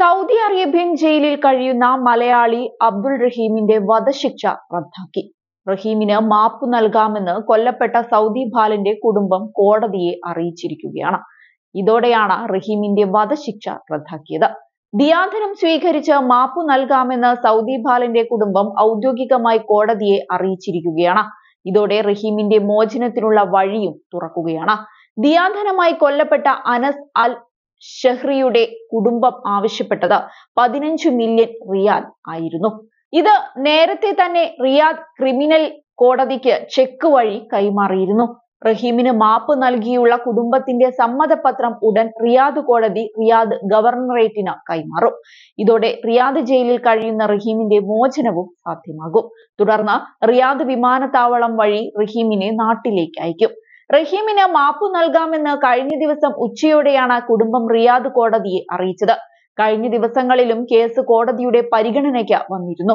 Saudi Arabian ജയിലിൽ കഴിയുന്ന മലയാളി അബ്ദുൾ റഹീമിന്റെ വധശിക്ഷ റദ്ദാക്കി റഹീമിന് മാപ്പ് നൽകാമെന്ന് കൊല്ലപ്പെട്ട സൗദി ബാലന്റെ കുടുംബം കോടതിയെ അറിയിച്ചിരിക്കുകയാണ് ഇതോടെയാണ് റഹീമിന്റെ വധശിക്ഷ റദ്ദാക്കിയത് ദിയാധനം സ്വീകരിച്ച് മാപ്പ് നൽകാമെന്ന് സൗദി ബാലന്റെ കുടുംബം ഔദ്യോഗികമായി കോടതിയെ അറിയിച്ചിരിക്കുകയാണ് ഇതോടെ റഹീമിന്റെ മോചനത്തിനുള്ള വഴിയും തുറക്കുകയാണ് ദിയാധനമായി കൊല്ലപ്പെട്ട അനസ് അൽ ഷെഹ്രിയുടെ കുടുംബം ആവശ്യപ്പെട്ടത് പതിനഞ്ച് മില്യൺ റിയാദ് ആയിരുന്നു ഇത് നേരത്തെ തന്നെ റിയാദ് ക്രിമിനൽ കോടതിക്ക് ചെക്ക് വഴി കൈമാറിയിരുന്നു റഹീമിന് മാപ്പ് നൽകിയുള്ള കുടുംബത്തിന്റെ സമ്മതപത്രം ഉടൻ റിയാദ് കോടതി റിയാദ് ഗവർണറേറ്റിന് കൈമാറും ഇതോടെ റിയാദ് ജയിലിൽ കഴിയുന്ന റഹീമിന്റെ മോചനവും സാധ്യമാകും തുടർന്ന് റിയാദ് വിമാനത്താവളം വഴി റഹീമിനെ നാട്ടിലേക്ക് അയക്കും റഹീമിന് മാപ്പ് നൽകാമെന്ന് കഴിഞ്ഞ ദിവസം ഉച്ചയോടെയാണ് കുടുംബം റിയാദ് കോടതിയെ അറിയിച്ചത് കഴിഞ്ഞ ദിവസങ്ങളിലും കേസ് കോടതിയുടെ പരിഗണനയ്ക്ക് വന്നിരുന്നു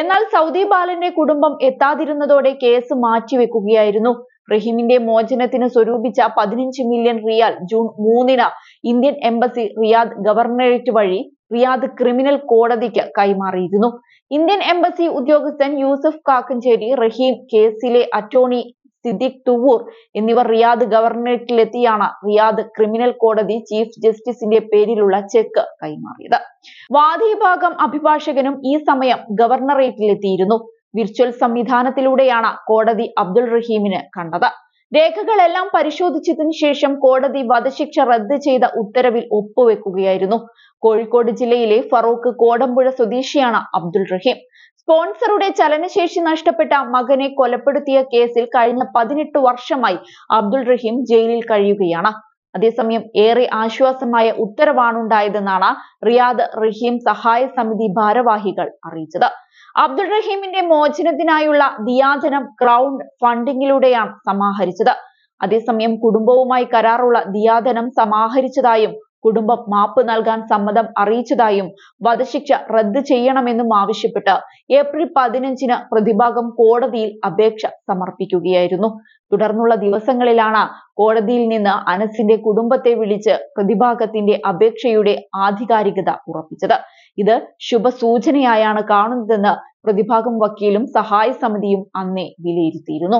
എന്നാൽ സൗദി ബാലന്റെ കുടുംബം എത്താതിരുന്നതോടെ കേസ് മാറ്റിവെക്കുകയായിരുന്നു റഹീമിന്റെ മോചനത്തിന് സ്വരൂപിച്ച പതിനഞ്ച് മില്യൺ റിയാൽ ജൂൺ മൂന്നിന് ഇന്ത്യൻ എംബസി റിയാദ് ഗവർണറേറ്റ് വഴി റിയാദ് ക്രിമിനൽ കോടതിക്ക് കൈമാറിയിരുന്നു ഇന്ത്യൻ എംബസി ഉദ്യോഗസ്ഥൻ യൂസഫ് കാക്കഞ്ചേരി റഹീം കേസിലെ അറ്റോർണി സിദ്ദിഖ് തുവൂർ എന്നിവർ റിയാദ് ഗവർണറേറ്റിലെത്തിയാണ് റിയാദ് ക്രിമിനൽ കോടതി ചീഫ് ജസ്റ്റിസിന്റെ പേരിലുള്ള ചെക്ക് കൈമാറിയത് വാദിഭാഗം അഭിഭാഷകനും ഈ സമയം ഗവർണറേറ്റിലെത്തിയിരുന്നു വിർച്വൽ സംവിധാനത്തിലൂടെയാണ് കോടതി അബ്ദുൾ റഹീമിന് കണ്ടത് രേഖകളെല്ലാം പരിശോധിച്ചതിന് ശേഷം കോടതി വധശിക്ഷ റദ്ദ് ചെയ്ത ഉത്തരവിൽ ഒപ്പുവെക്കുകയായിരുന്നു കോഴിക്കോട് ജില്ലയിലെ ഫറൂഖ് കോടമ്പുഴ സ്വദേശിയാണ് അബ്ദുൾ റഹീം സ്പോൺസറുടെ ചലനശേഷി നഷ്ടപ്പെട്ട മകനെ കൊലപ്പെടുത്തിയ കേസിൽ കഴിഞ്ഞ പതിനെട്ട് വർഷമായി അബ്ദുൾ റഹീം ജയിലിൽ കഴിയുകയാണ് അതേസമയം ഏറെ ആശ്വാസമായ ഉത്തരവാണുണ്ടായതെന്നാണ് റിയാദ് റഹീം സഹായ സമിതി ഭാരവാഹികൾ അറിയിച്ചത് അബ്ദുൾ റഹീമിന്റെ മോചനത്തിനായുള്ള ദിയാധനം ക്രൗണ്ട് ഫണ്ടിങ്ങിലൂടെയാണ് സമാഹരിച്ചത് അതേസമയം കുടുംബവുമായി കരാറുള്ള ദിയാധനം സമാഹരിച്ചതായും കുടുംബം മാപ്പ് നൽകാൻ സമ്മതം അറിയിച്ചതായും വധശിക്ഷ റദ്ദ് ചെയ്യണമെന്നും ആവശ്യപ്പെട്ട് ഏപ്രിൽ പതിനഞ്ചിന് പ്രതിഭാഗം കോടതിയിൽ അപേക്ഷ സമർപ്പിക്കുകയായിരുന്നു തുടർന്നുള്ള ദിവസങ്ങളിലാണ് കോടതിയിൽ നിന്ന് അനസിന്റെ കുടുംബത്തെ വിളിച്ച് പ്രതിഭാഗത്തിന്റെ അപേക്ഷയുടെ ആധികാരികത ഉറപ്പിച്ചത് ഇത് ശുഭസൂചനയായാണ് കാണുന്നതെന്ന് പ്രതിഭാഗം വക്കീലും സഹായ സമിതിയും അന്നേ വിലയിരുത്തിയിരുന്നു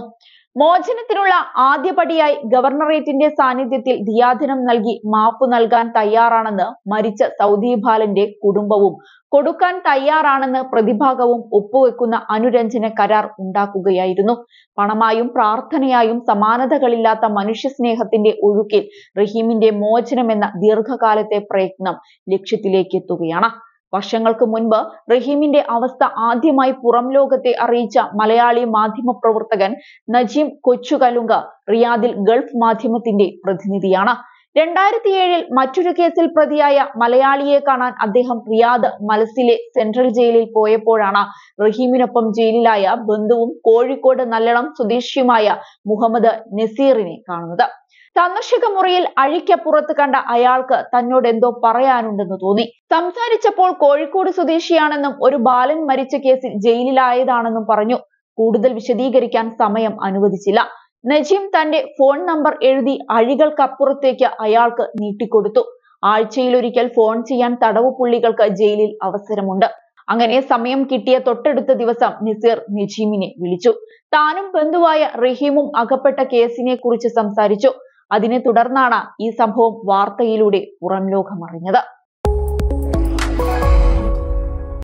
മോചനത്തിനുള്ള ആദ്യപടിയായി ഗവർണറേറ്റിന്റെ സാന്നിധ്യത്തിൽ ധിയാദിനം നൽകി മാപ്പ് നൽകാൻ തയ്യാറാണെന്ന് മരിച്ച സൗദി ബാലന്റെ കുടുംബവും കൊടുക്കാൻ തയ്യാറാണെന്ന് പ്രതിഭാഗവും ഒപ്പുവെക്കുന്ന അനുരഞ്ജന കരാർ ഉണ്ടാക്കുകയായിരുന്നു പണമായും പ്രാർത്ഥനയായും സമാനതകളില്ലാത്ത മനുഷ്യസ്നേഹത്തിന്റെ ഒഴുക്കിൽ റഹീമിന്റെ മോചനമെന്ന ദീർഘകാലത്തെ പ്രയത്നം ലക്ഷ്യത്തിലേക്ക് എത്തുകയാണ് വർഷങ്ങൾക്ക് മുൻപ് റഹീമിന്റെ അവസ്ഥ ആദ്യമായി പുറം ലോകത്തെ അറിയിച്ച മലയാളി മാധ്യമ പ്രവർത്തകൻ നജീം കൊച്ചുകലുങ്ക റിയാദിൽ ഗൾഫ് മാധ്യമത്തിന്റെ പ്രതിനിധിയാണ് രണ്ടായിരത്തി ഏഴിൽ മറ്റൊരു കേസിൽ പ്രതിയായ മലയാളിയെ കാണാൻ അദ്ദേഹം റിയാദ് മലസിലെ സെൻട്രൽ ജയിലിൽ പോയപ്പോഴാണ് റഹീമിനൊപ്പം ജയിലിലായ ബന്ധുവും കോഴിക്കോട് നല്ലളം സ്വദേശിയുമായ മുഹമ്മദ് നസീറിനെ കാണുന്നത് സന്ദർശക മുറിയിൽ അഴിക്കപ്പുറത്ത് കണ്ട അയാൾക്ക് തന്നോട് എന്തോ പറയാനുണ്ടെന്ന് തോന്നി സംസാരിച്ചപ്പോൾ കോഴിക്കോട് സ്വദേശിയാണെന്നും ഒരു ബാലൻ മരിച്ച കേസിൽ ജയിലിലായതാണെന്നും പറഞ്ഞു കൂടുതൽ വിശദീകരിക്കാൻ സമയം അനുവദിച്ചില്ല നജീം തന്റെ ഫോൺ നമ്പർ എഴുതി അഴികൾക്കപ്പുറത്തേക്ക് അയാൾക്ക് നീട്ടിക്കൊടുത്തു ഒരിക്കൽ ഫോൺ ചെയ്യാൻ തടവു പുള്ളികൾക്ക് ജയിലിൽ അവസരമുണ്ട് അങ്ങനെ സമയം കിട്ടിയ തൊട്ടടുത്ത ദിവസം നിസീർ നജീമിനെ വിളിച്ചു താനും ബന്ധുവായ റഹീമും അകപ്പെട്ട കേസിനെ കുറിച്ച് സംസാരിച്ചു അതിനെ തുടർന്നാണ് ഈ സംഭവം വാർത്തയിലൂടെ പുറം ലോകമറിഞ്ഞത്